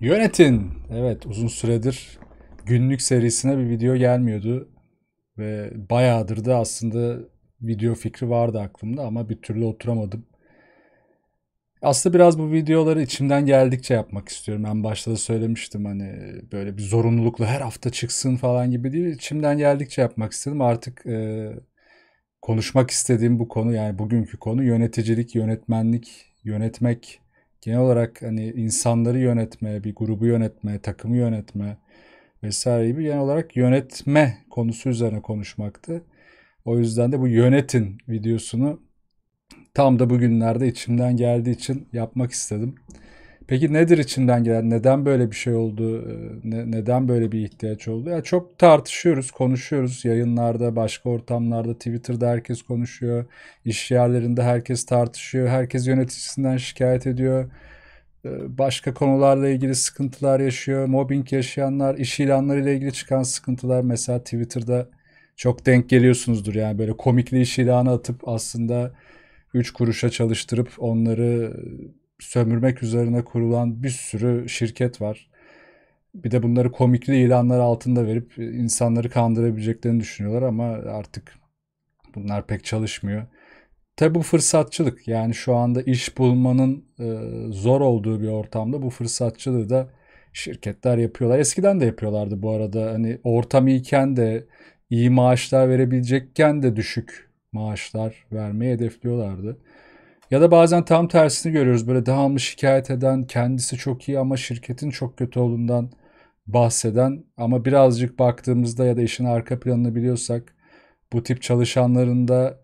Yönetin. Evet uzun süredir günlük serisine bir video gelmiyordu. Ve bayağıdır da aslında video fikri vardı aklımda ama bir türlü oturamadım. Aslında biraz bu videoları içimden geldikçe yapmak istiyorum. En başta da söylemiştim hani böyle bir zorunlulukla her hafta çıksın falan gibi değil. İçimden geldikçe yapmak istedim. Artık e, konuşmak istediğim bu konu yani bugünkü konu yöneticilik, yönetmenlik, yönetmek genel olarak hani insanları yönetme, bir grubu yönetme, takımı yönetme vesaire gibi genel olarak yönetme konusu üzerine konuşmaktı. O yüzden de bu yönetin videosunu tam da bugünlerde içimden geldiği için yapmak istedim. Peki nedir içinden gelen? Neden böyle bir şey oldu? Ee, ne, neden böyle bir ihtiyaç oldu? Ya çok tartışıyoruz, konuşuyoruz yayınlarda, başka ortamlarda, Twitter'da herkes konuşuyor. İş yerlerinde herkes tartışıyor. Herkes yöneticisinden şikayet ediyor. Ee, başka konularla ilgili sıkıntılar yaşıyor. Mobbing yaşayanlar, iş ilanlarıyla ilgili çıkan sıkıntılar mesela Twitter'da çok denk geliyorsunuzdur. Yani böyle komikli iş ilanı atıp aslında 3 kuruşa çalıştırıp onları sömürmek üzerine kurulan bir sürü şirket var. Bir de bunları komikli ilanlar altında verip insanları kandırabileceklerini düşünüyorlar ama artık bunlar pek çalışmıyor. Tabi bu fırsatçılık yani şu anda iş bulmanın e, zor olduğu bir ortamda bu fırsatçılığı da şirketler yapıyorlar. Eskiden de yapıyorlardı bu arada hani ortam iyiken de iyi maaşlar verebilecekken de düşük maaşlar vermeyi hedefliyorlardı. Ya da bazen tam tersini görüyoruz. Böyle devamlı şikayet eden, kendisi çok iyi ama şirketin çok kötü olduğundan bahseden ama birazcık baktığımızda ya da işin arka planını biliyorsak bu tip çalışanların da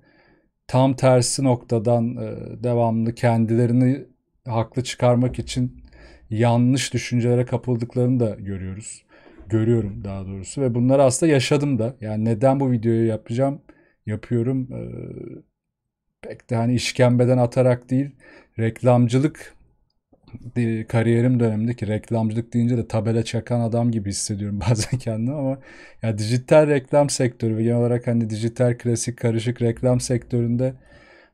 tam tersi noktadan e, devamlı kendilerini haklı çıkarmak için yanlış düşüncelere kapıldıklarını da görüyoruz. Görüyorum daha doğrusu ve bunları aslında yaşadım da. Yani neden bu videoyu yapacağım, yapıyorum e, pek de hani işkembeden atarak değil reklamcılık kariyerim dönemindeki reklamcılık deyince de tabela çakan adam gibi hissediyorum bazen kendimi ama ya dijital reklam sektörü ve genel olarak hani dijital klasik karışık reklam sektöründe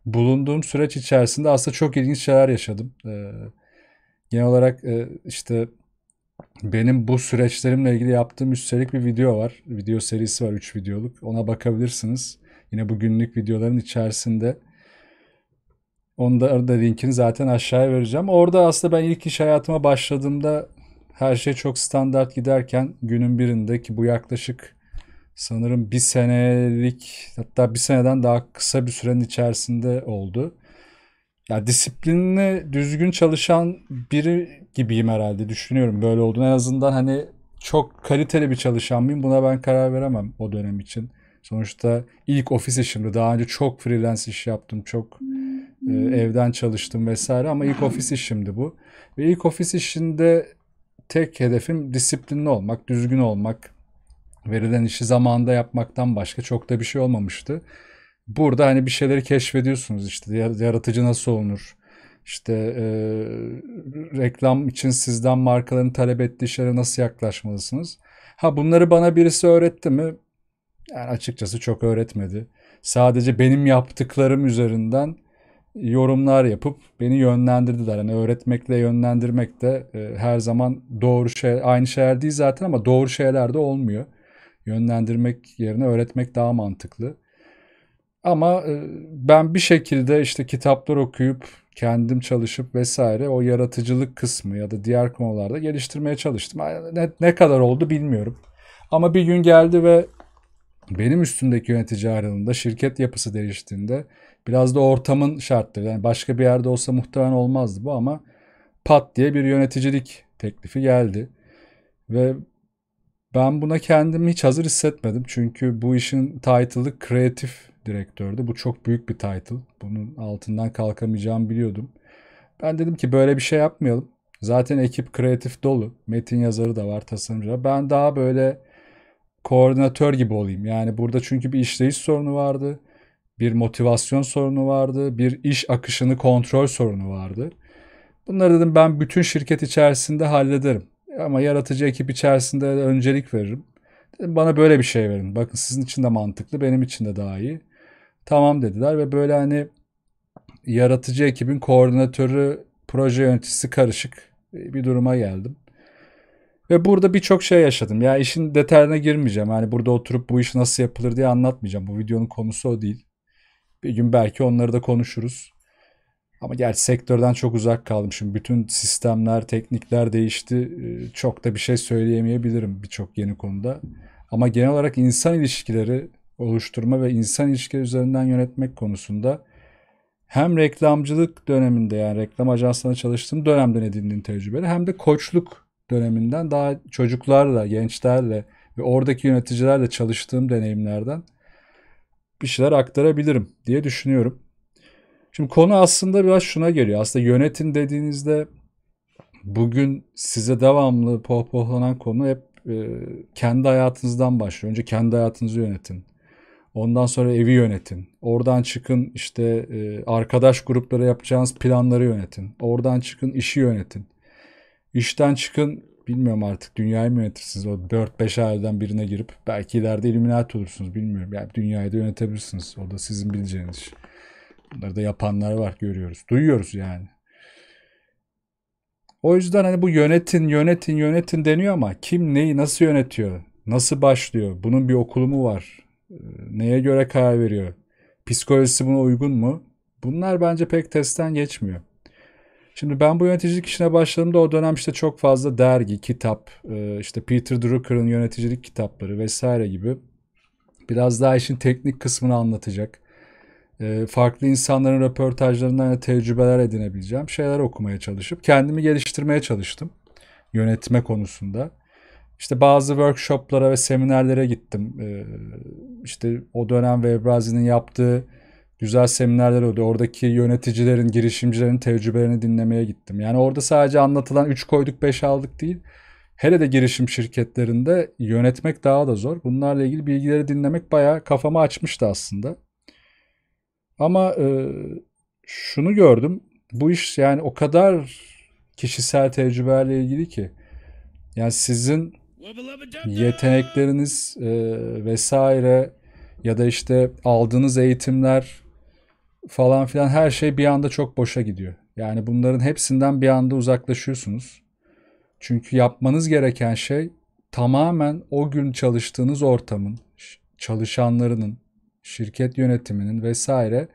bulunduğum süreç içerisinde aslında çok ilginç şeyler yaşadım. Ee, genel olarak e, işte benim bu süreçlerimle ilgili yaptığım üstelik bir video var. Video serisi var 3 videoluk. Ona bakabilirsiniz. Yine bu günlük videoların içerisinde onu da, da linkini zaten aşağıya vereceğim. Orada aslında ben ilk iş hayatıma başladığımda her şey çok standart giderken günün birinde ki bu yaklaşık sanırım bir senelik hatta bir seneden daha kısa bir sürenin içerisinde oldu. Ya yani disiplinli düzgün çalışan biri gibiyim herhalde düşünüyorum böyle olduğunu. En azından hani çok kaliteli bir çalışan mıyım buna ben karar veremem o dönem için. Sonuçta ilk ofis işimdi. Daha önce çok freelance iş yaptım, çok e, hmm. evden çalıştım vesaire ama ilk ofis işimdi bu. Ve ilk ofis işinde tek hedefim disiplinli olmak, düzgün olmak, verilen işi zamanında yapmaktan başka çok da bir şey olmamıştı. Burada hani bir şeyleri keşfediyorsunuz işte yaratıcı nasıl olunur, işte e, reklam için sizden markaların talep ettiği şeylere nasıl yaklaşmalısınız? Ha bunları bana birisi öğretti mi? yani açıkçası çok öğretmedi. Sadece benim yaptıklarım üzerinden yorumlar yapıp beni yönlendirdiler. Yani öğretmekle yönlendirmek de e, her zaman doğru şey aynı şeyler değil zaten ama doğru şeyler de olmuyor. Yönlendirmek yerine öğretmek daha mantıklı. Ama e, ben bir şekilde işte kitaplar okuyup kendim çalışıp vesaire o yaratıcılık kısmı ya da diğer konularda geliştirmeye çalıştım. Ne, ne kadar oldu bilmiyorum. Ama bir gün geldi ve benim üstümdeki yönetici ayrıldığında, şirket yapısı değiştiğinde biraz da ortamın şartları. Yani başka bir yerde olsa muhtemelen olmazdı bu ama pat diye bir yöneticilik teklifi geldi. Ve ben buna kendimi hiç hazır hissetmedim. Çünkü bu işin title'ı kreatif direktördü. Bu çok büyük bir title. Bunun altından kalkamayacağımı biliyordum. Ben dedim ki böyle bir şey yapmayalım. Zaten ekip kreatif dolu. Metin yazarı da var, tasarımcı Ben daha böyle koordinatör gibi olayım. Yani burada çünkü bir işleyiş sorunu vardı, bir motivasyon sorunu vardı, bir iş akışını kontrol sorunu vardı. Bunları dedim ben bütün şirket içerisinde hallederim. Ama yaratıcı ekip içerisinde de öncelik veririm. Dedim bana böyle bir şey verin. Bakın sizin için de mantıklı, benim için de daha iyi. Tamam dediler ve böyle hani yaratıcı ekibin koordinatörü, proje yöneticisi karışık bir duruma geldim. Ve burada birçok şey yaşadım. Ya işin detayına girmeyeceğim. Yani burada oturup bu iş nasıl yapılır diye anlatmayacağım. Bu videonun konusu o değil. Bir gün belki onları da konuşuruz. Ama gel sektörden çok uzak kaldım. Şimdi bütün sistemler, teknikler değişti. Ee, çok da bir şey söyleyemeyebilirim birçok yeni konuda. Ama genel olarak insan ilişkileri oluşturma ve insan ilişkileri üzerinden yönetmek konusunda hem reklamcılık döneminde yani reklam ajanslarına çalıştığım dönemden edindiğim tecrübeleri hem de koçluk döneminden daha çocuklarla, gençlerle ve oradaki yöneticilerle çalıştığım deneyimlerden bir şeyler aktarabilirim diye düşünüyorum. Şimdi konu aslında biraz şuna geliyor. Aslında yönetin dediğinizde bugün size devamlı pohpohlanan konu hep e, kendi hayatınızdan başlıyor. Önce kendi hayatınızı yönetin. Ondan sonra evi yönetin. Oradan çıkın işte e, arkadaş grupları yapacağınız planları yönetin. Oradan çıkın işi yönetin. İşten çıkın bilmiyorum artık dünyayı mı yönetirsiniz? O 4-5 aileden birine girip belki ileride Illuminati olursunuz bilmiyorum. Yani dünyayı da yönetebilirsiniz. O da sizin bileceğiniz iş. Bunları da yapanlar var görüyoruz. Duyuyoruz yani. O yüzden hani bu yönetin yönetin yönetin deniyor ama kim neyi nasıl yönetiyor? Nasıl başlıyor? Bunun bir okulu mu var? Neye göre karar veriyor? Psikolojisi buna uygun mu? Bunlar bence pek testten geçmiyor. Şimdi ben bu yöneticilik işine başladığımda o dönem işte çok fazla dergi, kitap, e, işte Peter Drucker'ın yöneticilik kitapları vesaire gibi biraz daha işin teknik kısmını anlatacak. E, farklı insanların röportajlarından tecrübeler edinebileceğim şeyler okumaya çalışıp kendimi geliştirmeye çalıştım yönetme konusunda. İşte bazı workshoplara ve seminerlere gittim. E, işte o dönem Webrazi'nin yaptığı güzel seminerler oldu. Oradaki yöneticilerin, girişimcilerin tecrübelerini dinlemeye gittim. Yani orada sadece anlatılan 3 koyduk 5 aldık değil. Hele de girişim şirketlerinde yönetmek daha da zor. Bunlarla ilgili bilgileri dinlemek bayağı kafamı açmıştı aslında. Ama e, şunu gördüm. Bu iş yani o kadar kişisel tecrübelerle ilgili ki. Yani sizin yetenekleriniz e, vesaire ya da işte aldığınız eğitimler falan filan her şey bir anda çok boşa gidiyor. Yani bunların hepsinden bir anda uzaklaşıyorsunuz. Çünkü yapmanız gereken şey tamamen o gün çalıştığınız ortamın, çalışanlarının, şirket yönetiminin vesaire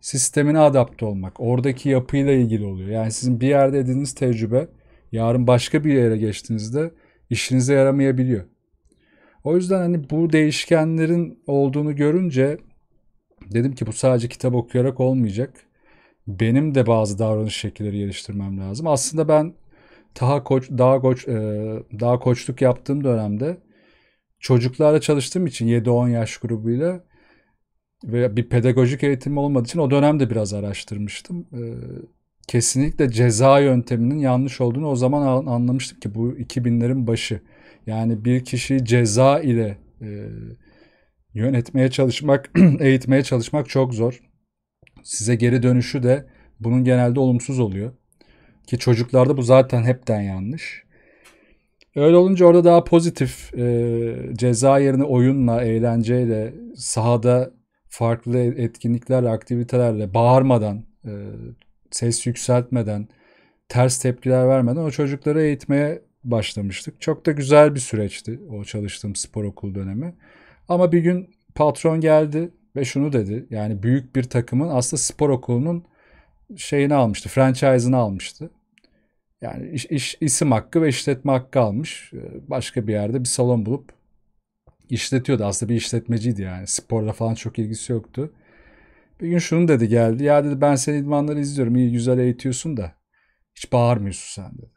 sistemine adapte olmak. Oradaki yapıyla ilgili oluyor. Yani sizin bir yerde edindiğiniz tecrübe yarın başka bir yere geçtiğinizde işinize yaramayabiliyor. O yüzden hani bu değişkenlerin olduğunu görünce Dedim ki bu sadece kitap okuyarak olmayacak. Benim de bazı davranış şekilleri geliştirmem lazım. Aslında ben daha koç daha koç e, daha koçluk yaptığım dönemde çocuklarla çalıştığım için 7-10 yaş grubuyla ve bir pedagojik eğitim olmadığı için o dönemde biraz araştırmıştım. E, kesinlikle ceza yönteminin yanlış olduğunu o zaman anlamıştım ki bu 2000'lerin başı. Yani bir kişiyi ceza ile e, yönetmeye çalışmak, eğitmeye çalışmak çok zor. Size geri dönüşü de bunun genelde olumsuz oluyor. Ki çocuklarda bu zaten hepten yanlış. Öyle olunca orada daha pozitif e, ceza yerine oyunla, eğlenceyle, sahada farklı etkinliklerle, aktivitelerle, bağırmadan, e, ses yükseltmeden, ters tepkiler vermeden o çocukları eğitmeye başlamıştık. Çok da güzel bir süreçti o çalıştığım spor okul dönemi. Ama bir gün patron geldi ve şunu dedi. Yani büyük bir takımın aslında spor okulunun şeyini almıştı, franchise'ını almıştı. Yani iş, iş, isim hakkı ve işletme hakkı almış. Ee, başka bir yerde bir salon bulup işletiyordu. Aslında bir işletmeciydi yani. Sporla falan çok ilgisi yoktu. Bir gün şunu dedi geldi. Ya dedi ben senin idmanları izliyorum. İyi güzel eğitiyorsun da hiç bağırmıyorsun sen dedi.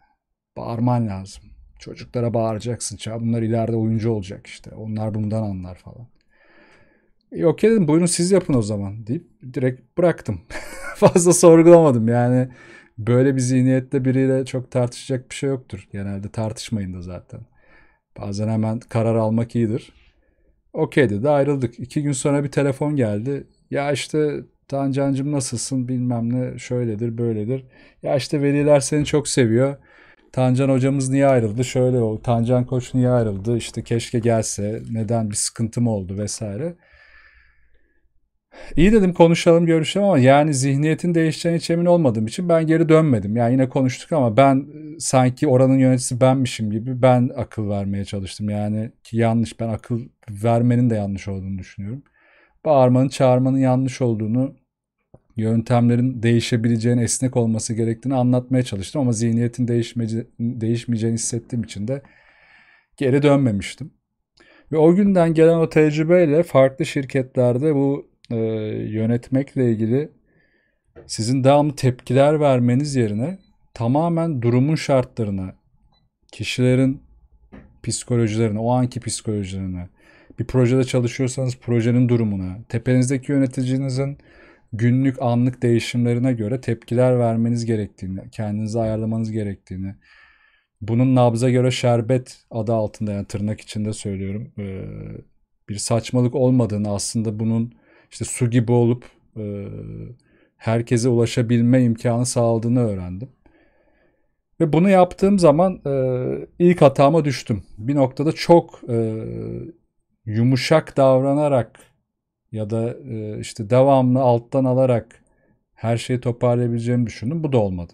Bağırman lazım. Çocuklara bağıracaksın. Çağ bunlar ileride oyuncu olacak işte. Onlar bundan anlar falan. E, okey dedim buyurun siz yapın o zaman deyip direkt bıraktım. Fazla sorgulamadım yani. Böyle bir zihniyette biriyle çok tartışacak bir şey yoktur. Genelde tartışmayın da zaten. Bazen hemen karar almak iyidir. Okey dedi ayrıldık. İki gün sonra bir telefon geldi. Ya işte Tancancım nasılsın bilmem ne şöyledir böyledir. Ya işte veliler seni çok seviyor. Tancan hocamız niye ayrıldı? Şöyle o Tancan Koç niye ayrıldı? İşte keşke gelse. Neden bir sıkıntım oldu vesaire. İyi dedim konuşalım görüşelim ama yani zihniyetin değişeceğine hiç emin olmadığım için ben geri dönmedim. Yani yine konuştuk ama ben sanki oranın yöneticisi benmişim gibi ben akıl vermeye çalıştım. Yani ki yanlış ben akıl vermenin de yanlış olduğunu düşünüyorum. Bağırmanın çağırmanın yanlış olduğunu yöntemlerin değişebileceğini, esnek olması gerektiğini anlatmaya çalıştım ama zihniyetin değişmeyeceğini hissettiğim için de geri dönmemiştim. Ve o günden gelen o tecrübeyle farklı şirketlerde bu e, yönetmekle ilgili sizin devamlı tepkiler vermeniz yerine tamamen durumun şartlarına, kişilerin psikolojilerine, o anki psikolojilerine, bir projede çalışıyorsanız projenin durumuna, tepenizdeki yöneticinizin günlük anlık değişimlerine göre tepkiler vermeniz gerektiğini, kendinizi ayarlamanız gerektiğini, bunun nabza göre şerbet adı altında yani tırnak içinde söylüyorum bir saçmalık olmadığını aslında bunun işte su gibi olup herkese ulaşabilme imkanı sağladığını öğrendim. Ve bunu yaptığım zaman ilk hatama düştüm. Bir noktada çok yumuşak davranarak ya da e, işte devamlı alttan alarak her şeyi toparlayabileceğimi düşündüm. Bu da olmadı.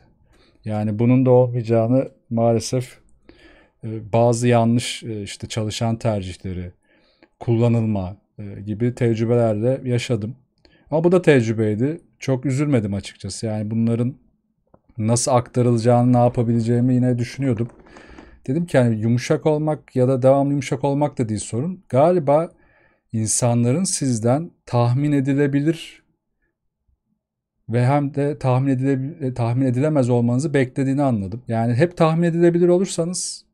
Yani bunun da olmayacağını maalesef e, bazı yanlış e, işte çalışan tercihleri, kullanılma gibi tecrübelerle yaşadım. Ama bu da tecrübeydi. Çok üzülmedim açıkçası. Yani bunların nasıl aktarılacağını, ne yapabileceğimi yine düşünüyordum. Dedim ki yani yumuşak olmak ya da devamlı yumuşak olmak da değil sorun. Galiba insanların sizden tahmin edilebilir ve hem de tahmin, edile, e, tahmin edilemez olmanızı beklediğini anladım. Yani hep tahmin edilebilir olursanız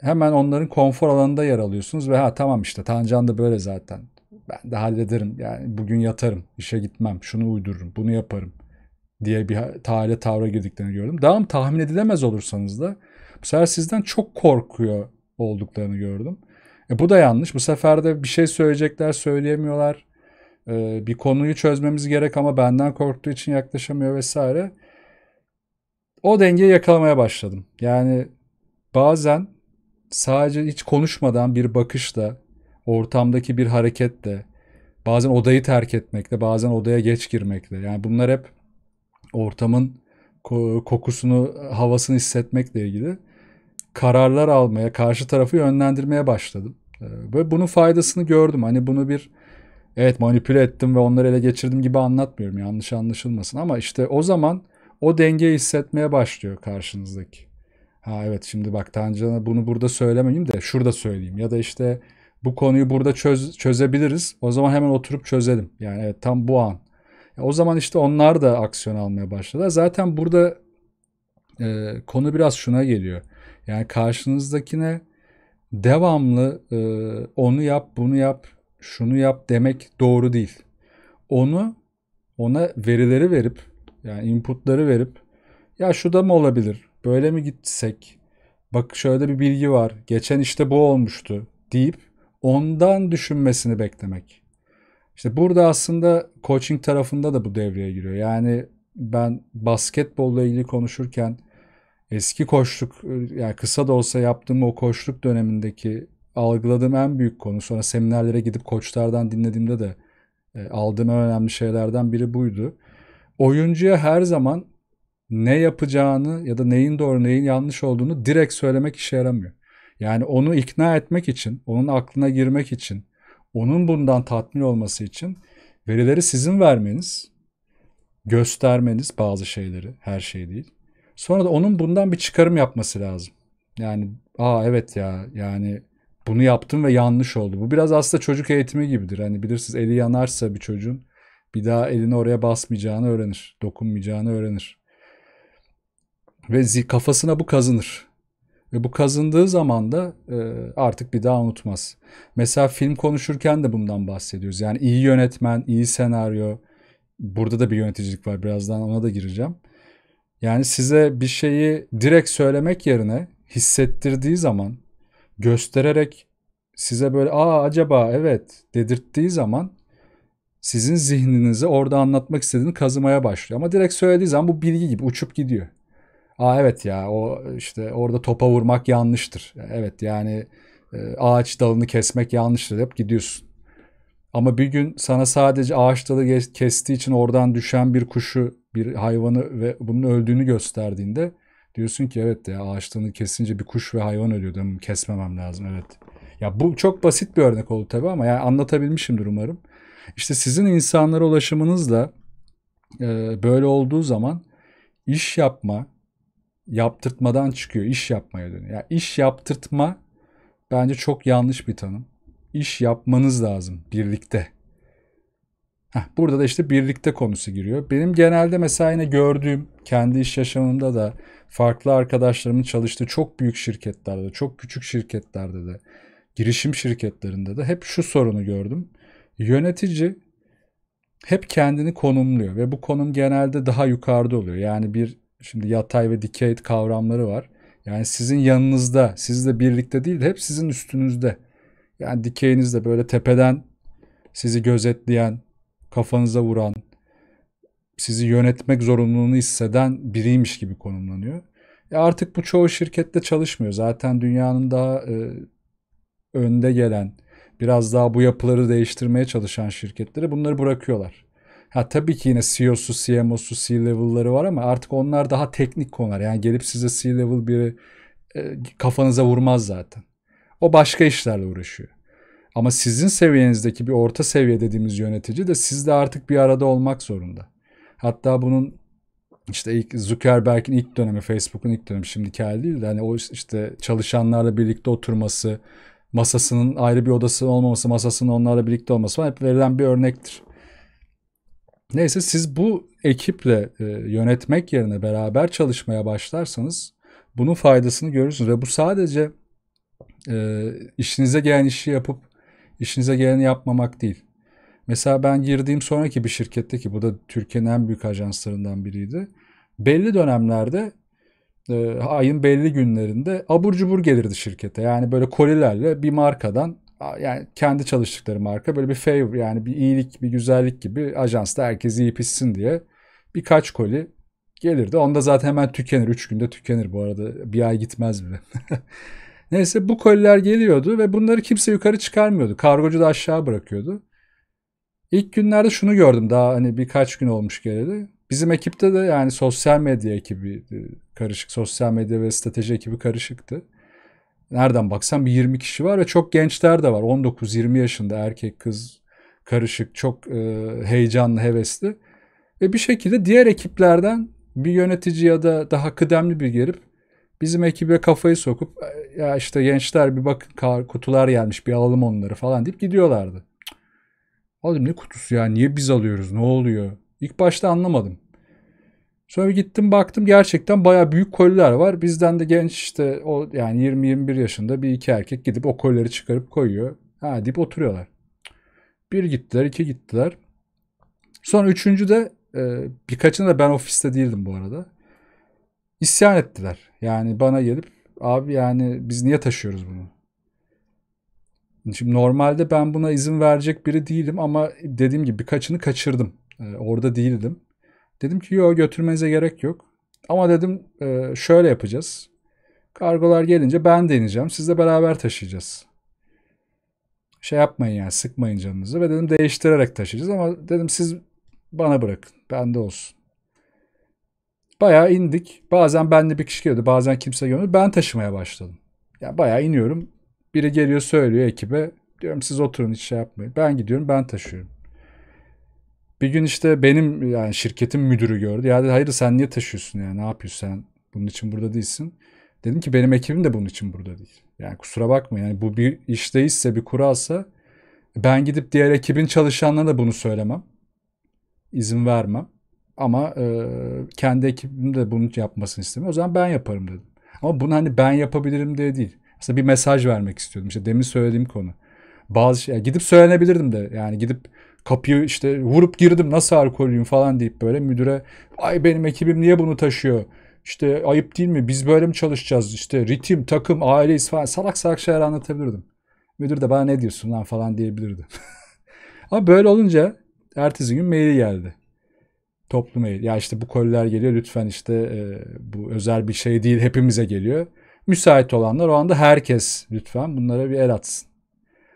hemen onların konfor alanında yer alıyorsunuz ve ha tamam işte Tancan da böyle zaten. Ben de hallederim yani bugün yatarım, işe gitmem, şunu uydururum, bunu yaparım diye bir tale tavra girdiklerini gördüm. Daha tahmin edilemez olursanız da bu sefer sizden çok korkuyor olduklarını gördüm. E bu da yanlış. Bu sefer de bir şey söyleyecekler, söyleyemiyorlar. E, bir konuyu çözmemiz gerek ama benden korktuğu için yaklaşamıyor vesaire. O dengeyi yakalamaya başladım. Yani bazen sadece hiç konuşmadan bir bakışla, ortamdaki bir hareketle, bazen odayı terk etmekle, bazen odaya geç girmekle. Yani bunlar hep ortamın kokusunu, havasını hissetmekle ilgili kararlar almaya, karşı tarafı yönlendirmeye başladım. Ee, ve bunun faydasını gördüm. Hani bunu bir evet manipüle ettim ve onları ele geçirdim gibi anlatmıyorum. Yanlış anlaşılmasın ama işte o zaman o dengeyi hissetmeye başlıyor karşınızdaki. Ha evet şimdi bak Tancan'a bunu burada söylemeyeyim de şurada söyleyeyim. Ya da işte bu konuyu burada çöz, çözebiliriz. O zaman hemen oturup çözelim. Yani evet tam bu an. o zaman işte onlar da aksiyon almaya başladı Zaten burada e, konu biraz şuna geliyor. Yani karşınızdakine devamlı e, onu yap, bunu yap, şunu yap demek doğru değil. Onu ona verileri verip yani inputları verip ya şu da mı olabilir? Böyle mi gitsek? Bak şöyle bir bilgi var. Geçen işte bu olmuştu deyip ondan düşünmesini beklemek. İşte burada aslında coaching tarafında da bu devreye giriyor. Yani ben basketbolla ilgili konuşurken eski koçluk e, yani kısa da olsa yaptığım o koçluk dönemindeki algıladığım en büyük konu sonra seminerlere gidip koçlardan dinlediğimde de e, aldığım en önemli şeylerden biri buydu. Oyuncuya her zaman ne yapacağını ya da neyin doğru neyin yanlış olduğunu direkt söylemek işe yaramıyor. Yani onu ikna etmek için, onun aklına girmek için, onun bundan tatmin olması için verileri sizin vermeniz, göstermeniz bazı şeyleri, her şey değil Sonra da onun bundan bir çıkarım yapması lazım. Yani aa evet ya yani bunu yaptım ve yanlış oldu. Bu biraz aslında çocuk eğitimi gibidir. Hani bilirsiniz eli yanarsa bir çocuğun bir daha elini oraya basmayacağını öğrenir. Dokunmayacağını öğrenir. Ve kafasına bu kazınır. Ve bu kazındığı zaman da e, artık bir daha unutmaz. Mesela film konuşurken de bundan bahsediyoruz. Yani iyi yönetmen, iyi senaryo. Burada da bir yöneticilik var. Birazdan ona da gireceğim. Yani size bir şeyi direkt söylemek yerine hissettirdiği zaman göstererek size böyle aa acaba evet dedirttiği zaman sizin zihninizi orada anlatmak istediğini kazımaya başlıyor. Ama direkt söylediği zaman bu bilgi gibi uçup gidiyor. Aa evet ya o işte orada topa vurmak yanlıştır. Evet yani e, ağaç dalını kesmek yanlıştır hep gidiyorsun. Ama bir gün sana sadece ağaç dalı kestiği için oradan düşen bir kuşu bir hayvanı ve bunun öldüğünü gösterdiğinde diyorsun ki evet ya ağaçlarını kesince bir kuş ve hayvan ölüyordu. Kesmemem lazım evet. Ya bu çok basit bir örnek oldu tabii ama yani anlatabilmişimdir umarım. İşte sizin insanlara ulaşımınızla e, böyle olduğu zaman iş yapma yaptırtmadan çıkıyor. iş yapmaya dönüyor. Yani iş yaptırtma bence çok yanlış bir tanım. İş yapmanız lazım birlikte. Heh, burada da işte birlikte konusu giriyor. Benim genelde mesela yine gördüğüm kendi iş yaşamımda da farklı arkadaşlarımın çalıştığı çok büyük şirketlerde, çok küçük şirketlerde de, girişim şirketlerinde de hep şu sorunu gördüm. Yönetici hep kendini konumluyor ve bu konum genelde daha yukarıda oluyor. Yani bir şimdi yatay ve dikey kavramları var. Yani sizin yanınızda, sizle birlikte değil de hep sizin üstünüzde. Yani dikeyinizde böyle tepeden sizi gözetleyen, kafanıza vuran, sizi yönetmek zorunluluğunu hisseden biriymiş gibi konumlanıyor. E artık bu çoğu şirkette çalışmıyor. Zaten dünyanın daha e, önde gelen, biraz daha bu yapıları değiştirmeye çalışan şirketleri bunları bırakıyorlar. Ha tabii ki yine CEO'su, CMO'su, C-level'ları var ama artık onlar daha teknik konular. Yani gelip size C-level biri e, kafanıza vurmaz zaten. O başka işlerle uğraşıyor. Ama sizin seviyenizdeki bir orta seviye dediğimiz yönetici de sizde artık bir arada olmak zorunda. Hatta bunun işte ilk Zuckerberg'in ilk dönemi, Facebook'un ilk dönemi şimdiki hali değil de hani o işte çalışanlarla birlikte oturması, masasının ayrı bir odası olmaması, masasının onlarla birlikte olması falan hep verilen bir örnektir. Neyse siz bu ekiple e, yönetmek yerine beraber çalışmaya başlarsanız bunun faydasını görürsünüz ve bu sadece e, işinize gelen işi yapıp İşinize geleni yapmamak değil. Mesela ben girdiğim sonraki bir şirkette ki bu da Türkiye'nin en büyük ajanslarından biriydi. Belli dönemlerde e, ayın belli günlerinde abur cubur gelirdi şirkete. Yani böyle kolilerle bir markadan yani kendi çalıştıkları marka böyle bir favor yani bir iyilik bir güzellik gibi ajansta herkes iyi pissin diye birkaç koli gelirdi. Onda zaten hemen tükenir. Üç günde tükenir bu arada. Bir ay gitmez bile. Neyse bu koliler geliyordu ve bunları kimse yukarı çıkarmıyordu. Kargocu da aşağı bırakıyordu. İlk günlerde şunu gördüm daha hani birkaç gün olmuş geleli. Bizim ekipte de yani sosyal medya ekibi e, karışık. Sosyal medya ve strateji ekibi karışıktı. Nereden baksan bir 20 kişi var ve çok gençler de var. 19-20 yaşında erkek kız karışık çok e, heyecanlı hevesli. Ve bir şekilde diğer ekiplerden bir yönetici ya da daha kıdemli bir gelip Bizim ekibe kafayı sokup e, ya işte gençler bir bakın kutular gelmiş bir alalım onları falan deyip gidiyorlardı. Oğlum ne kutusu ya niye biz alıyoruz ne oluyor? İlk başta anlamadım. Sonra bir gittim baktım gerçekten baya büyük koliler var. Bizden de genç işte o yani 20-21 yaşında bir iki erkek gidip o kolileri çıkarıp koyuyor. Ha deyip oturuyorlar. Bir gittiler iki gittiler. Sonra üçüncü de e, birkaçını da ben ofiste değildim bu arada isyan ettiler. Yani bana gelip abi yani biz niye taşıyoruz bunu? Şimdi normalde ben buna izin verecek biri değilim ama dediğim gibi birkaçını kaçırdım. Ee, orada değildim. Dedim ki yok götürmenize gerek yok. Ama dedim e, şöyle yapacağız. Kargolar gelince ben deneyeceğim. Sizle beraber taşıyacağız. Şey yapmayın yani sıkmayın canınızı. Ve dedim değiştirerek taşıyacağız ama dedim siz bana bırakın. Bende olsun. Bayağı indik. Bazen benle bir kişi geliyordu. Bazen kimse gelmiyordu. Ben taşımaya başladım. Ya yani bayağı iniyorum. Biri geliyor söylüyor ekibe. Diyorum siz oturun hiç şey yapmayın. Ben gidiyorum ben taşıyorum. Bir gün işte benim yani şirketin müdürü gördü. Ya dedi hayır sen niye taşıyorsun ya ne yapıyorsun sen bunun için burada değilsin. Dedim ki benim ekibim de bunun için burada değil. Yani kusura bakma yani bu bir işteyse, bir kuralsa ben gidip diğer ekibin çalışanlarına da bunu söylemem. İzin vermem. Ama e, kendi ekibim de bunu yapmasını istemiyor. O zaman ben yaparım dedim. Ama bunu hani ben yapabilirim diye değil. Aslında bir mesaj vermek istiyordum. İşte demin söylediğim konu. Bazı şey, yani gidip söylenebilirdim de. Yani gidip kapıyı işte vurup girdim nasıl alkolüyüm falan deyip böyle müdüre ay benim ekibim niye bunu taşıyor? İşte ayıp değil mi? Biz böyle mi çalışacağız? İşte ritim, takım, aileyiz falan. Salak salak şeyler anlatabilirdim. Müdür de bana ne diyorsun lan falan diyebilirdi. Ama böyle olunca ertesi gün maili geldi toplum eğil. Ya işte bu koller geliyor lütfen işte e, bu özel bir şey değil hepimize geliyor. Müsait olanlar o anda herkes lütfen bunlara bir el atsın.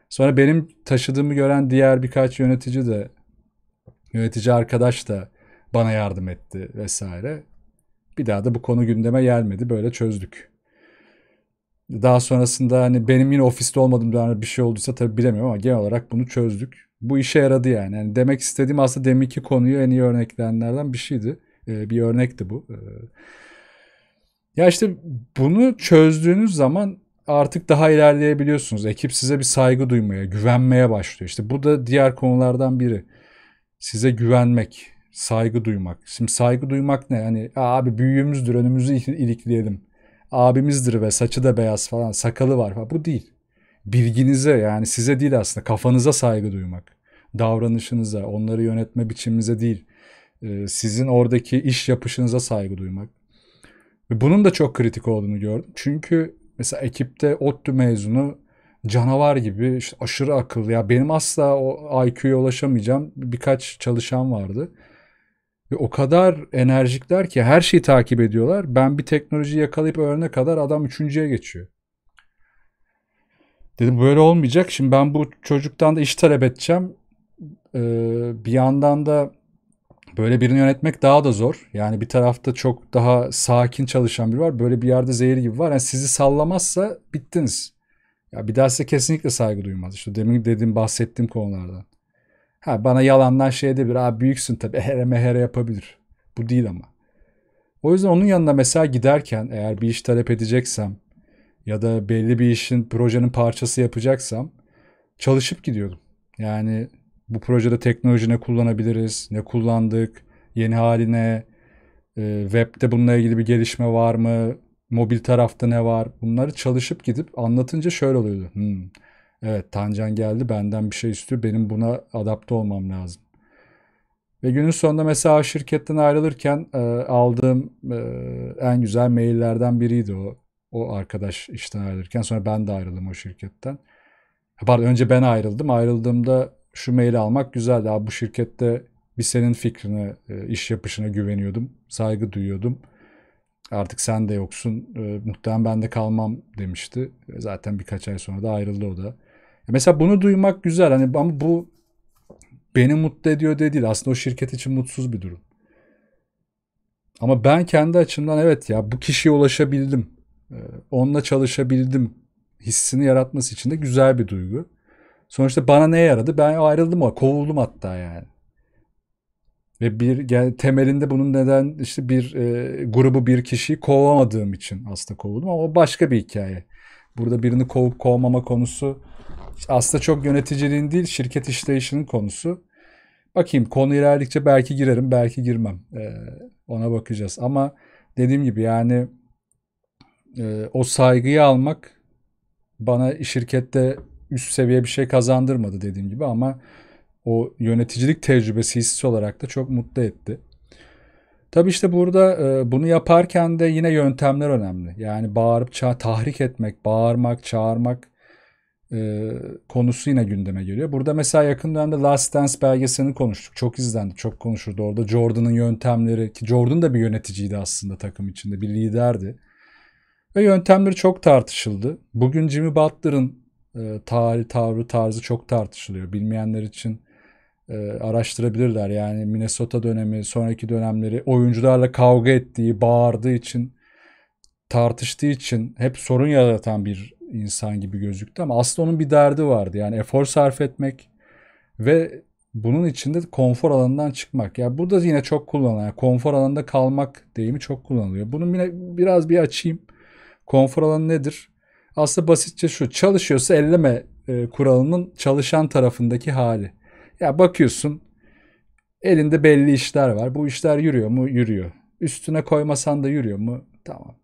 Sonra benim taşıdığımı gören diğer birkaç yönetici de yönetici arkadaş da bana yardım etti vesaire. Bir daha da bu konu gündeme gelmedi. Böyle çözdük. Daha sonrasında hani benim yine ofiste olmadığım dönemde bir şey olduysa tabii bilemiyorum ama genel olarak bunu çözdük bu işe yaradı yani. yani demek istediğim aslında deminki konuyu en iyi örnekleyenlerden bir şeydi. E, bir örnekti bu. E, ya işte bunu çözdüğünüz zaman artık daha ilerleyebiliyorsunuz. Ekip size bir saygı duymaya, güvenmeye başlıyor. İşte bu da diğer konulardan biri. Size güvenmek, saygı duymak. Şimdi saygı duymak ne? Hani abi büyüğümüzdür, önümüzü ilikleyelim. Abimizdir ve saçı da beyaz falan, sakalı var falan. Bu değil bilginize yani size değil aslında kafanıza saygı duymak. Davranışınıza, onları yönetme biçimimize değil. E, sizin oradaki iş yapışınıza saygı duymak. Ve bunun da çok kritik olduğunu gördüm. Çünkü mesela ekipte ODTÜ mezunu canavar gibi işte aşırı akıllı. Ya benim asla o IQ'ya ulaşamayacağım birkaç çalışan vardı. Ve o kadar enerjikler ki her şeyi takip ediyorlar. Ben bir teknoloji yakalayıp öğrenene kadar adam üçüncüye geçiyor. Dedim böyle olmayacak. Şimdi ben bu çocuktan da iş talep edeceğim. Ee, bir yandan da böyle birini yönetmek daha da zor. Yani bir tarafta çok daha sakin çalışan biri var. Böyle bir yerde zehir gibi var. Yani sizi sallamazsa bittiniz. Ya bir daha size kesinlikle saygı duymaz. İşte demin dediğim bahsettiğim konulardan. Ha bana yalandan şey de bir abi büyüksün tabii here mehere yapabilir. Bu değil ama. O yüzden onun yanına mesela giderken eğer bir iş talep edeceksem ya da belli bir işin projenin parçası yapacaksam çalışıp gidiyordum. Yani bu projede teknoloji ne kullanabiliriz, ne kullandık, yeni haline, e, webde bununla ilgili bir gelişme var mı, mobil tarafta ne var bunları çalışıp gidip anlatınca şöyle oluyordu. Hmm, evet Tancan geldi benden bir şey istiyor benim buna adapte olmam lazım. Ve günün sonunda mesela şirketten ayrılırken e, aldığım e, en güzel maillerden biriydi o. O arkadaş işten ayrılırken sonra ben de ayrıldım o şirketten. Pardon önce ben ayrıldım. Ayrıldığımda şu maili almak güzeldi. Abi bu şirkette bir senin fikrine, e, iş yapışına güveniyordum. Saygı duyuyordum. Artık sen de yoksun. E, muhtemelen ben de kalmam demişti. E, zaten birkaç ay sonra da ayrıldı o da. Mesela bunu duymak güzel. Hani ama bu beni mutlu ediyor diye değil. Aslında o şirket için mutsuz bir durum. Ama ben kendi açımdan evet ya bu kişiye ulaşabildim. Ee, onunla çalışabildim hissini yaratması için de güzel bir duygu. Sonuçta bana neye yaradı? Ben ayrıldım o, kovuldum hatta yani. Ve bir yani temelinde bunun neden işte bir e, grubu bir kişiyi kovamadığım için aslında kovuldum ama o başka bir hikaye. Burada birini kovup kovmama konusu aslında çok yöneticiliğin değil şirket işleyişinin konusu. Bakayım konu ilerledikçe belki girerim belki girmem. E, ona bakacağız ama dediğim gibi yani e, o saygıyı almak bana şirkette üst seviye bir şey kazandırmadı dediğim gibi ama o yöneticilik tecrübesi hissi olarak da çok mutlu etti. Tabii işte burada e, bunu yaparken de yine yöntemler önemli. Yani bağırıp ça tahrik etmek, bağırmak, çağırmak e, konusu yine gündeme geliyor. Burada mesela yakın dönemde Last Dance belgesini konuştuk. Çok izlendi, çok konuşuldu orada. Jordan'ın yöntemleri ki Jordan da bir yöneticiydi aslında takım içinde, bir liderdi. Ve yöntemleri çok tartışıldı. Bugün Jimmy Butler'ın e, tarih, tavrı, tarzı çok tartışılıyor. Bilmeyenler için e, araştırabilirler. Yani Minnesota dönemi, sonraki dönemleri oyuncularla kavga ettiği, bağırdığı için, tartıştığı için hep sorun yaratan bir insan gibi gözüktü ama aslında onun bir derdi vardı. Yani efor sarf etmek ve bunun içinde konfor alanından çıkmak. Yani burada yine çok kullanılıyor. Yani konfor alanında kalmak deyimi çok kullanılıyor. Bunu yine biraz bir açayım. Konfor alanı nedir? Aslında basitçe şu çalışıyorsa elleme e, kuralının çalışan tarafındaki hali. Ya bakıyorsun elinde belli işler var. Bu işler yürüyor mu? Yürüyor. Üstüne koymasan da yürüyor mu? Tamam.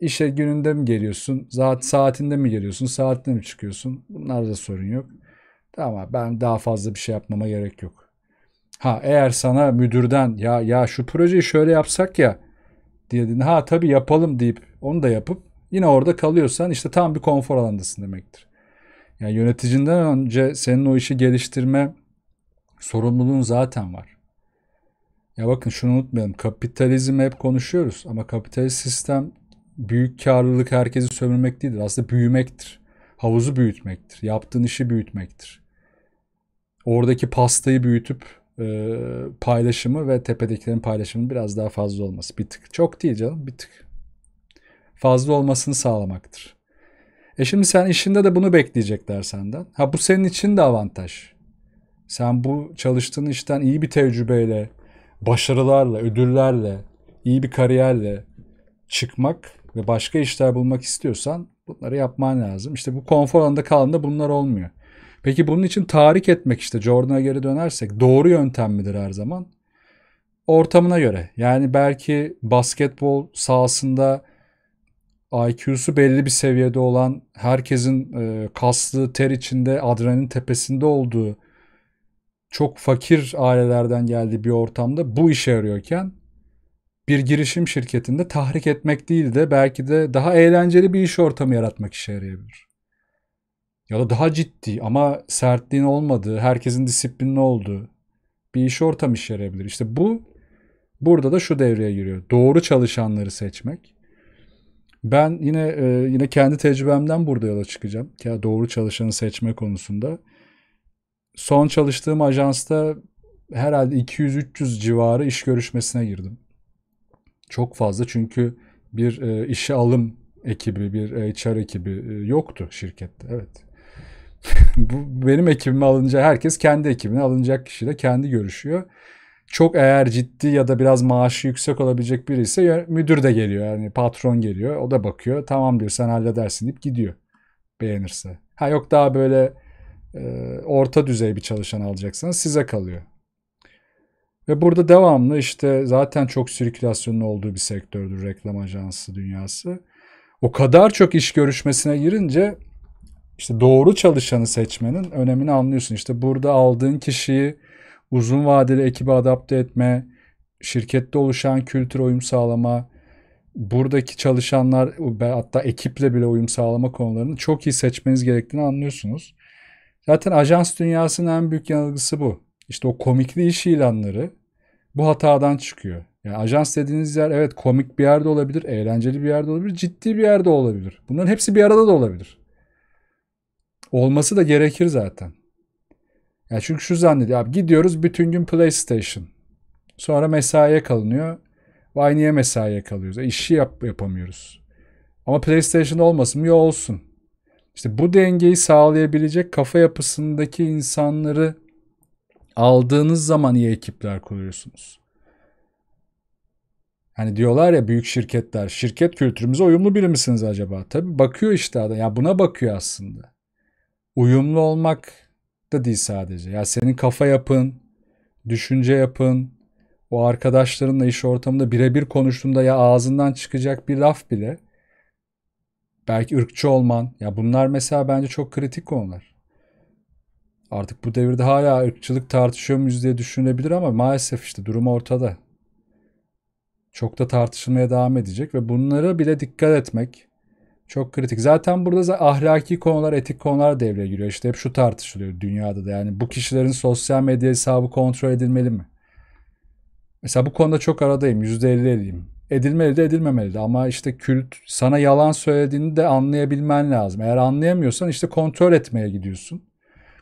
İşe gününde mi geliyorsun? Saat, saatinde mi geliyorsun? Saatinde mi çıkıyorsun? Bunlarda sorun yok. Tamam ben daha fazla bir şey yapmama gerek yok. Ha eğer sana müdürden ya ya şu projeyi şöyle yapsak ya diye dedin. Ha tabii yapalım deyip onu da yapıp yine orada kalıyorsan işte tam bir konfor alandasın demektir. Yani yöneticinden önce senin o işi geliştirme sorumluluğun zaten var. Ya bakın şunu unutmayalım. Kapitalizmi hep konuşuyoruz ama kapitalist sistem büyük karlılık herkesi sömürmek değildir. Aslında büyümektir. Havuzu büyütmektir. Yaptığın işi büyütmektir. Oradaki pastayı büyütüp e, paylaşımı ve tepedekilerin paylaşımının biraz daha fazla olması. Bir tık. Çok değil canım. Bir tık. Fazla olmasını sağlamaktır. E şimdi sen işinde de bunu bekleyecekler senden. Ha bu senin için de avantaj. Sen bu çalıştığın işten iyi bir tecrübeyle, başarılarla, ödüllerle, iyi bir kariyerle çıkmak ve başka işler bulmak istiyorsan bunları yapman lazım. İşte bu konfor alanında da bunlar olmuyor. Peki bunun için tahrik etmek işte Jordan'a geri dönersek doğru yöntem midir her zaman? Ortamına göre. Yani belki basketbol sahasında IQ'su belli bir seviyede olan herkesin e, kaslı ter içinde adrenalin tepesinde olduğu çok fakir ailelerden geldiği bir ortamda bu işe yarıyorken bir girişim şirketinde tahrik etmek değil de belki de daha eğlenceli bir iş ortamı yaratmak işe yarayabilir ya da daha ciddi ama sertliğin olmadığı, herkesin disiplinli olduğu bir iş ortamı işe yarayabilir. İşte bu burada da şu devreye giriyor. Doğru çalışanları seçmek. Ben yine e, yine kendi tecrübemden burada yola çıkacağım. Ya doğru çalışanı seçme konusunda. Son çalıştığım ajansta herhalde 200-300 civarı iş görüşmesine girdim. Çok fazla çünkü bir e, işe alım ekibi, bir e, HR ekibi e, yoktu şirkette. Evet. bu benim ekibime alınca herkes kendi ekibine alınacak kişiyle kendi görüşüyor. Çok eğer ciddi ya da biraz maaşı yüksek olabilecek biri ise müdür de geliyor yani patron geliyor o da bakıyor tamam diyor sen halledersin deyip gidiyor beğenirse. Ha yok daha böyle e, orta düzey bir çalışan alacaksanız size kalıyor. Ve burada devamlı işte zaten çok sirkülasyonun olduğu bir sektördür reklam ajansı dünyası. O kadar çok iş görüşmesine girince işte doğru çalışanı seçmenin önemini anlıyorsun. İşte burada aldığın kişiyi uzun vadeli ekibe adapte etme, şirkette oluşan kültüre uyum sağlama, buradaki çalışanlar hatta ekiple bile uyum sağlama konularını çok iyi seçmeniz gerektiğini anlıyorsunuz. Zaten ajans dünyasının en büyük yanılgısı bu. İşte o komikli iş ilanları bu hatadan çıkıyor. Yani ajans dediğiniz yer evet komik bir yerde olabilir, eğlenceli bir yerde olabilir, ciddi bir yerde olabilir. Bunların hepsi bir arada da olabilir. Olması da gerekir zaten. Ya çünkü şu zannediyor. Abi gidiyoruz bütün gün PlayStation. Sonra mesaiye kalınıyor. Vay niye mesaiye kalıyoruz? E işi yap yapamıyoruz. Ama PlayStation olmasın mı? Yok olsun. İşte bu dengeyi sağlayabilecek kafa yapısındaki insanları aldığınız zaman iyi ekipler kuruyorsunuz. Hani diyorlar ya büyük şirketler, şirket kültürümüze uyumlu biri misiniz acaba? Tabii bakıyor işte adam. Ya buna bakıyor aslında uyumlu olmak da değil sadece. Ya senin kafa yapın, düşünce yapın, o arkadaşlarınla iş ortamında birebir konuştuğunda ya ağzından çıkacak bir laf bile belki ırkçı olman ya bunlar mesela bence çok kritik konular. Artık bu devirde hala ırkçılık tartışıyor muyuz diye düşünülebilir ama maalesef işte durum ortada. Çok da tartışılmaya devam edecek ve bunlara bile dikkat etmek çok kritik. Zaten burada da ahlaki konular, etik konular devreye giriyor. İşte hep şu tartışılıyor dünyada da. Yani bu kişilerin sosyal medya hesabı kontrol edilmeli mi? Mesela bu konuda çok aradayım. yüzde %50'liyim. Edilmeli de edilmemeli de. Ama işte kült sana yalan söylediğini de anlayabilmen lazım. Eğer anlayamıyorsan işte kontrol etmeye gidiyorsun.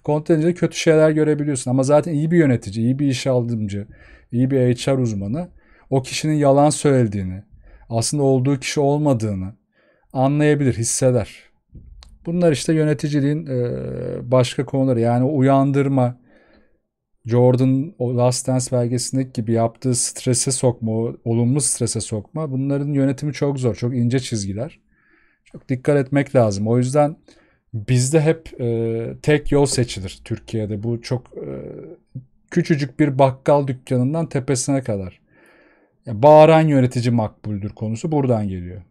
Kontrol edince kötü şeyler görebiliyorsun. Ama zaten iyi bir yönetici, iyi bir iş aldımcı, iyi bir HR uzmanı o kişinin yalan söylediğini, aslında olduğu kişi olmadığını, anlayabilir, hisseder. Bunlar işte yöneticiliğin e, başka konuları. Yani uyandırma, Jordan o Last Dance belgesindeki gibi yaptığı strese sokma, olumlu strese sokma bunların yönetimi çok zor. Çok ince çizgiler. Çok dikkat etmek lazım. O yüzden bizde hep e, tek yol seçilir Türkiye'de. Bu çok e, küçücük bir bakkal dükkanından tepesine kadar. Yani bağıran yönetici makbuldür konusu buradan geliyor.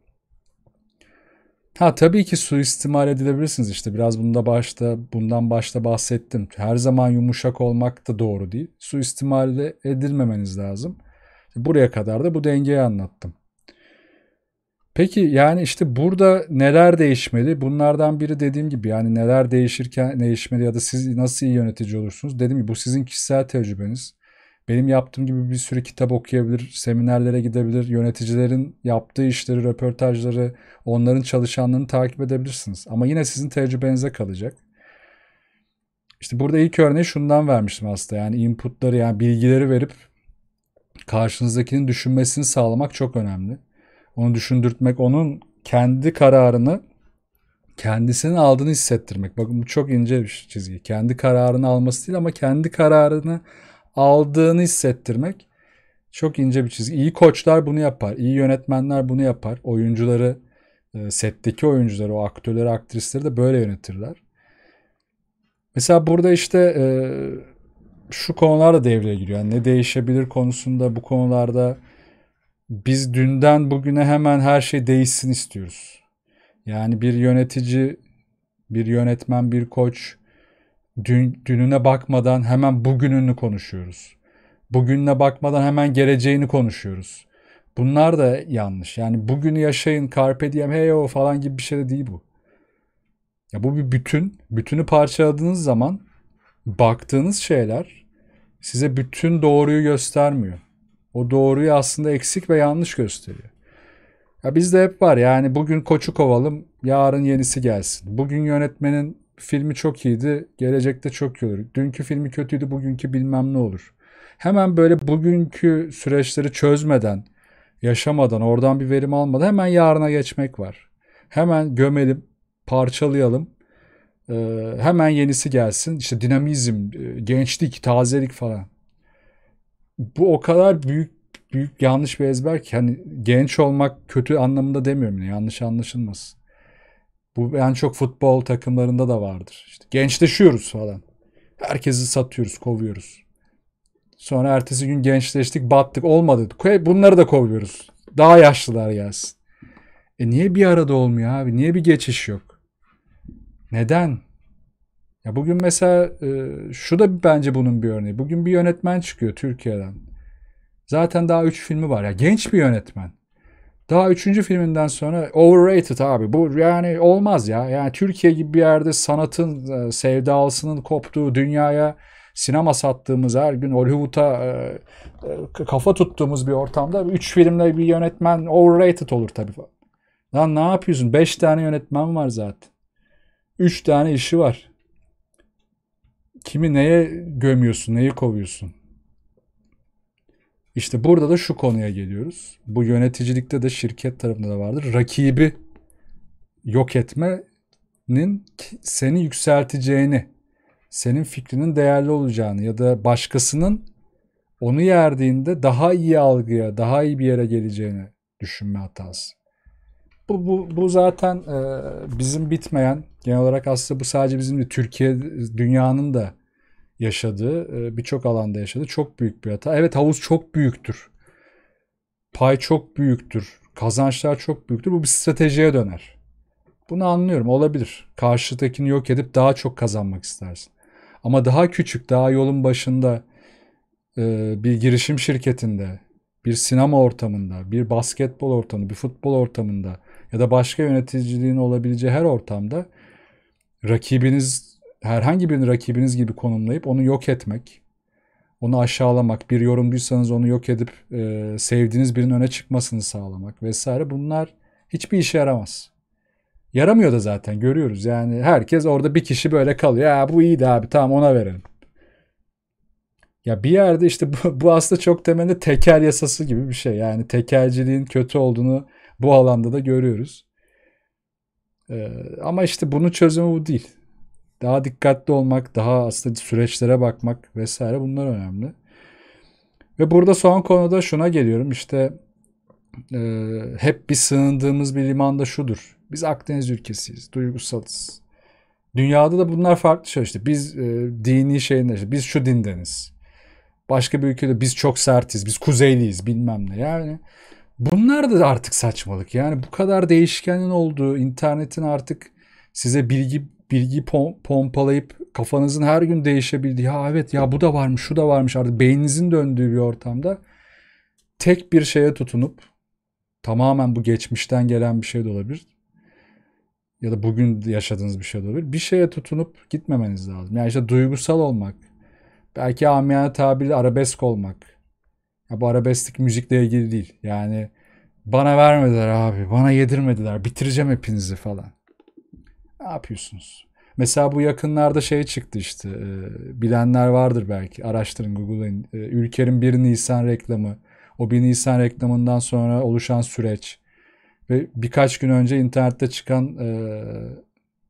Ha tabii ki suistimal edilebilirsiniz işte biraz bunda başta bundan başta bahsettim. Her zaman yumuşak olmak da doğru değil. Suistimal de edilmemeniz lazım. Buraya kadar da bu dengeyi anlattım. Peki yani işte burada neler değişmeli? Bunlardan biri dediğim gibi yani neler değişirken değişmeli ya da siz nasıl iyi yönetici olursunuz? dedim gibi bu sizin kişisel tecrübeniz benim yaptığım gibi bir sürü kitap okuyabilir, seminerlere gidebilir, yöneticilerin yaptığı işleri, röportajları, onların çalışanlarını takip edebilirsiniz. Ama yine sizin tecrübenize kalacak. İşte burada ilk örneği şundan vermiştim aslında. Yani inputları yani bilgileri verip karşınızdakinin düşünmesini sağlamak çok önemli. Onu düşündürtmek, onun kendi kararını kendisinin aldığını hissettirmek. Bakın bu çok ince bir çizgi. Kendi kararını alması değil ama kendi kararını aldığını hissettirmek çok ince bir çizgi. İyi koçlar bunu yapar. iyi yönetmenler bunu yapar. Oyuncuları, e, setteki oyuncuları, o aktörleri, aktrisleri de böyle yönetirler. Mesela burada işte e, şu konular da devreye giriyor. Yani ne değişebilir konusunda bu konularda biz dünden bugüne hemen her şey değişsin istiyoruz. Yani bir yönetici, bir yönetmen, bir koç Dün, dününe bakmadan hemen bugününü konuşuyoruz. Bugününe bakmadan hemen geleceğini konuşuyoruz. Bunlar da yanlış. Yani bugünü yaşayın, carpe diem, hey o falan gibi bir şey de değil bu. Ya bu bir bütün. Bütünü parçaladığınız zaman baktığınız şeyler size bütün doğruyu göstermiyor. O doğruyu aslında eksik ve yanlış gösteriyor. Ya bizde hep var yani bugün koçu kovalım, yarın yenisi gelsin. Bugün yönetmenin filmi çok iyiydi, gelecekte çok iyi olur. Dünkü filmi kötüydü, bugünkü bilmem ne olur. Hemen böyle bugünkü süreçleri çözmeden, yaşamadan, oradan bir verim almadan hemen yarına geçmek var. Hemen gömelim, parçalayalım. hemen yenisi gelsin. İşte dinamizm, gençlik, tazelik falan. Bu o kadar büyük büyük yanlış bir ezber ki hani genç olmak kötü anlamında demiyorum yani yanlış anlaşılmasın. Bu en çok futbol takımlarında da vardır. İşte gençleşiyoruz falan. Herkesi satıyoruz, kovuyoruz. Sonra ertesi gün gençleştik, battık, olmadı. E, bunları da kovuyoruz. Daha yaşlılar gelsin. E niye bir arada olmuyor abi? Niye bir geçiş yok? Neden? Ya bugün mesela e, şu da bence bunun bir örneği. Bugün bir yönetmen çıkıyor Türkiye'den. Zaten daha 3 filmi var ya genç bir yönetmen. Daha üçüncü filminden sonra overrated abi. Bu yani olmaz ya. Yani Türkiye gibi bir yerde sanatın e, sevdalısının koptuğu dünyaya sinema sattığımız her gün Hollywood'a e, e, kafa tuttuğumuz bir ortamda üç filmle bir yönetmen overrated olur tabii. Lan ne yapıyorsun? Beş tane yönetmen var zaten. Üç tane işi var. Kimi neye gömüyorsun, neyi kovuyorsun? İşte burada da şu konuya geliyoruz. Bu yöneticilikte de şirket tarafında da vardır. Rakibi yok etmenin seni yükselteceğini, senin fikrinin değerli olacağını ya da başkasının onu yerdiğinde daha iyi algıya, daha iyi bir yere geleceğini düşünme hatası. Bu, bu, bu zaten e, bizim bitmeyen, genel olarak aslında bu sadece bizim de Türkiye, dünyanın da yaşadı. E, birçok alanda yaşadı. Çok büyük bir hata. Evet havuz çok büyüktür. Pay çok büyüktür. Kazançlar çok büyüktür. Bu bir stratejiye döner. Bunu anlıyorum. Olabilir. Karşıdakini yok edip daha çok kazanmak istersin. Ama daha küçük, daha yolun başında e, bir girişim şirketinde, bir sinema ortamında, bir basketbol ortamında, bir futbol ortamında ya da başka yöneticiliğin olabileceği her ortamda rakibiniz herhangi birini rakibiniz gibi konumlayıp onu yok etmek, onu aşağılamak, bir yorumcuysanız onu yok edip e, sevdiğiniz birinin öne çıkmasını sağlamak vesaire bunlar hiçbir işe yaramaz. Yaramıyor da zaten görüyoruz. Yani herkes orada bir kişi böyle kalıyor. Ya bu iyiydi abi tamam ona verelim. Ya bir yerde işte bu, bu aslında çok temelde tekel yasası gibi bir şey. Yani tekelciliğin kötü olduğunu bu alanda da görüyoruz. Ee, ama işte bunun çözümü bu değil daha dikkatli olmak, daha aslında süreçlere bakmak vesaire bunlar önemli. Ve burada son konuda şuna geliyorum işte e, hep bir sığındığımız bir limanda şudur. Biz Akdeniz ülkesiyiz, duygusalız. Dünyada da bunlar farklı şey işte. Biz e, dini şeyler, işte, biz şu dindeniz. Başka bir ülkede biz çok sertiz, biz kuzeyliyiz bilmem ne yani. Bunlar da artık saçmalık. Yani bu kadar değişkenin olduğu, internetin artık size bilgi bilgi pom pompalayıp kafanızın her gün değişebildiği ha evet ya bu da varmış şu da varmış artık beyninizin döndüğü bir ortamda tek bir şeye tutunup tamamen bu geçmişten gelen bir şey de olabilir ya da bugün yaşadığınız bir şey de olabilir. Bir şeye tutunup gitmemeniz lazım. Yani işte duygusal olmak. Belki amiyane tabirle arabesk olmak. Ya bu arabesklik müzikle ilgili değil. Yani bana vermediler abi. Bana yedirmediler. Bitireceğim hepinizi falan. Ne yapıyorsunuz? Mesela bu yakınlarda şey çıktı işte e, bilenler vardır belki araştırın Google'ın e, ülkenin 1 Nisan reklamı o 1 Nisan reklamından sonra oluşan süreç ve birkaç gün önce internette çıkan e,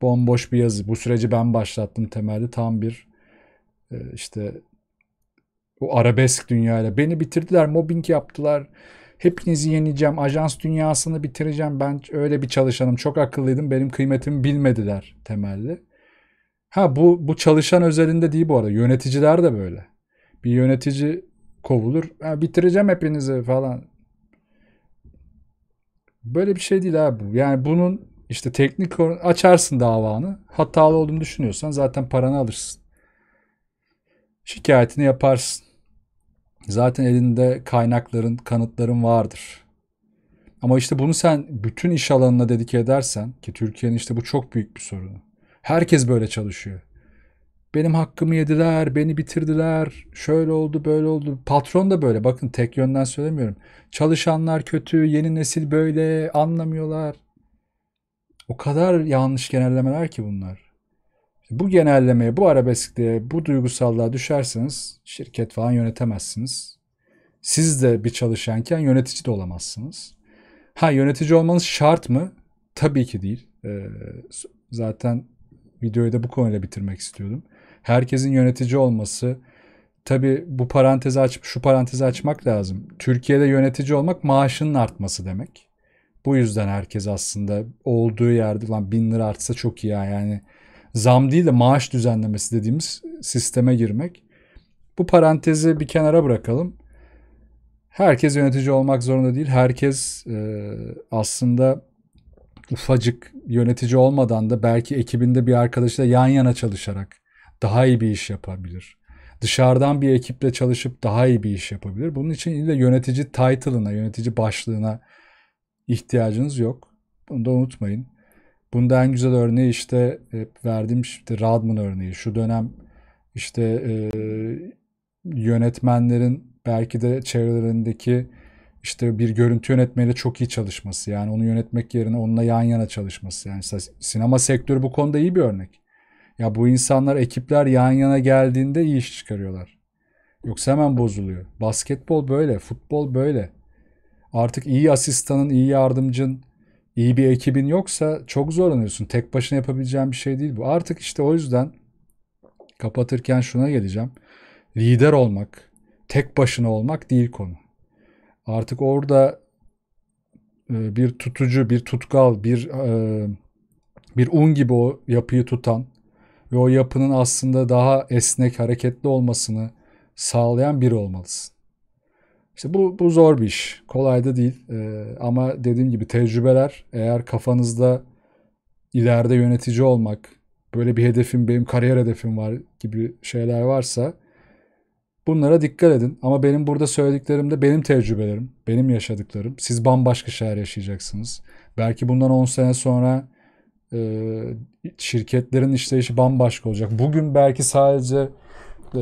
bomboş bir yazı bu süreci ben başlattım temelde tam bir e, işte o arabesk dünyayla beni bitirdiler mobbing yaptılar Hepinizi yeneceğim. Ajans dünyasını bitireceğim. Ben öyle bir çalışanım. Çok akıllıydım. Benim kıymetimi bilmediler temelli. Ha bu bu çalışan özelinde değil bu arada. Yöneticiler de böyle. Bir yönetici kovulur. Ha, bitireceğim hepinizi falan. Böyle bir şey değil abi bu. Yani bunun işte teknik açarsın davanı. Hatalı olduğunu düşünüyorsan zaten paranı alırsın. Şikayetini yaparsın. Zaten elinde kaynakların, kanıtların vardır. Ama işte bunu sen bütün iş alanına dedike edersen ki Türkiye'nin işte bu çok büyük bir sorunu. Herkes böyle çalışıyor. Benim hakkımı yediler, beni bitirdiler, şöyle oldu, böyle oldu. Patron da böyle. Bakın tek yönden söylemiyorum. Çalışanlar kötü, yeni nesil böyle, anlamıyorlar. O kadar yanlış genellemeler ki bunlar. Bu genellemeye, bu arabeskliğe, bu duygusallığa düşerseniz şirket falan yönetemezsiniz. Siz de bir çalışanken yönetici de olamazsınız. Ha yönetici olmanız şart mı? Tabii ki değil. Ee, zaten videoyu da bu konuyla bitirmek istiyordum. Herkesin yönetici olması, tabii bu parantezi açıp şu parantezi açmak lazım. Türkiye'de yönetici olmak maaşının artması demek. Bu yüzden herkes aslında olduğu yerde lan bin lira artsa çok iyi ya. yani zam değil de maaş düzenlemesi dediğimiz sisteme girmek. Bu parantezi bir kenara bırakalım. Herkes yönetici olmak zorunda değil. Herkes e, aslında ufacık yönetici olmadan da belki ekibinde bir arkadaşla yan yana çalışarak daha iyi bir iş yapabilir. Dışarıdan bir ekiple çalışıp daha iyi bir iş yapabilir. Bunun için illa yönetici title'ına, yönetici başlığına ihtiyacınız yok. Bunu da unutmayın. Bunda en güzel örneği işte hep verdiğim işte Radman örneği. Şu dönem işte e, yönetmenlerin belki de çevrelerindeki işte bir görüntü yönetmeyle çok iyi çalışması. Yani onu yönetmek yerine onunla yan yana çalışması. Yani işte sinema sektörü bu konuda iyi bir örnek. Ya bu insanlar ekipler yan yana geldiğinde iyi iş çıkarıyorlar. Yoksa hemen bozuluyor. Basketbol böyle, futbol böyle. Artık iyi asistanın, iyi yardımcın, iyi bir ekibin yoksa çok zorlanıyorsun. Tek başına yapabileceğin bir şey değil bu. Artık işte o yüzden kapatırken şuna geleceğim. Lider olmak, tek başına olmak değil konu. Artık orada e, bir tutucu, bir tutkal, bir e, bir un gibi o yapıyı tutan ve o yapının aslında daha esnek, hareketli olmasını sağlayan biri olmalısın. İşte bu, bu zor bir iş. Kolay da değil. Ee, ama dediğim gibi tecrübeler eğer kafanızda ileride yönetici olmak, böyle bir hedefim, benim kariyer hedefim var gibi şeyler varsa bunlara dikkat edin. Ama benim burada söylediklerim de benim tecrübelerim, benim yaşadıklarım. Siz bambaşka şeyler yaşayacaksınız. Belki bundan 10 sene sonra e, şirketlerin işleyişi bambaşka olacak. Bugün belki sadece e,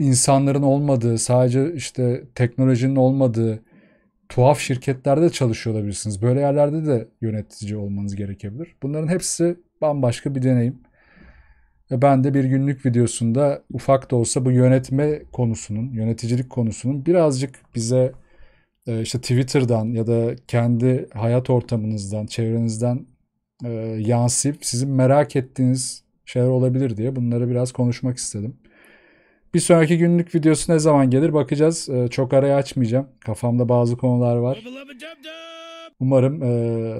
insanların olmadığı, sadece işte teknolojinin olmadığı tuhaf şirketlerde çalışıyor olabilirsiniz. Böyle yerlerde de yönetici olmanız gerekebilir. Bunların hepsi bambaşka bir deneyim. Ve ben de bir günlük videosunda ufak da olsa bu yönetme konusunun, yöneticilik konusunun birazcık bize e, işte Twitter'dan ya da kendi hayat ortamınızdan, çevrenizden e, yansıyıp sizin merak ettiğiniz şeyler olabilir diye bunları biraz konuşmak istedim. Bir sonraki günlük videosu ne zaman gelir bakacağız. Ee, çok araya açmayacağım. Kafamda bazı konular var. Umarım e,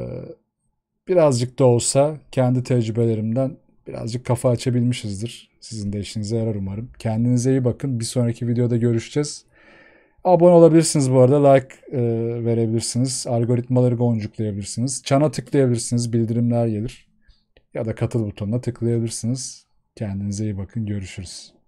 birazcık da olsa kendi tecrübelerimden birazcık kafa açabilmişizdir. Sizin de işinize yarar umarım. Kendinize iyi bakın. Bir sonraki videoda görüşeceğiz. Abone olabilirsiniz bu arada. Like e, verebilirsiniz. Algoritmaları goncuklayabilirsiniz. Çana tıklayabilirsiniz. Bildirimler gelir. Ya da katıl butonuna tıklayabilirsiniz. Kendinize iyi bakın. Görüşürüz.